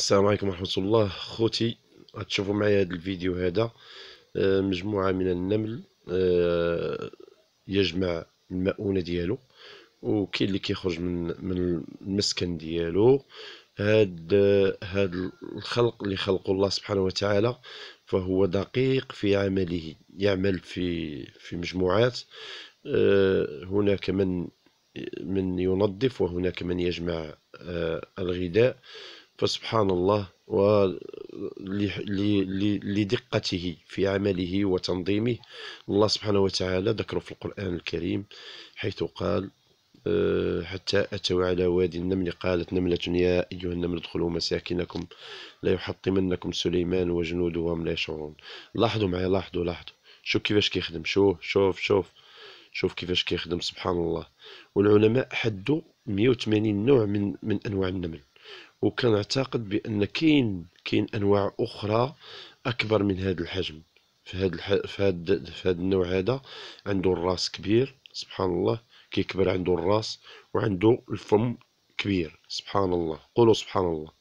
السلام عليكم ورحمة الله خوتي غتشوفوا معايا هذا الفيديو هذا آه، مجموعة من النمل آه، يجمع المؤونة ديالو وكاين اللي كيخرج من من المسكن ديالو هاد آه، هاد الخلق اللي خلقه الله سبحانه وتعالى فهو دقيق في عمله يعمل في في مجموعات هناك من من ينظف وهناك من يجمع الغذاء فسبحان الله ولدقته في عمله وتنظيمه الله سبحانه وتعالى ذكره في القرآن الكريم حيث قال آه، حتى أتوا على وادي النمل قالت نملة يا أيها النمل ادخلوا مساكنكم لا يحطمنكم سليمان وجنوده وهم لا يشعرون لاحظوا معي لاحظوا لاحظوا شوف كيفاش كيخدم شوف شوف شوف شوف كيفاش كيخدم سبحان الله والعلماء حدوا 180 نوع من من انواع النمل وكنعتقد بان كاين كاين انواع اخرى اكبر من هذا الحجم في هذا الح... في هذا في هذا النوع هذا عنده الراس كبير سبحان الله كيكبر عنده الراس وعنده الفم كبير سبحان الله قولوا سبحان الله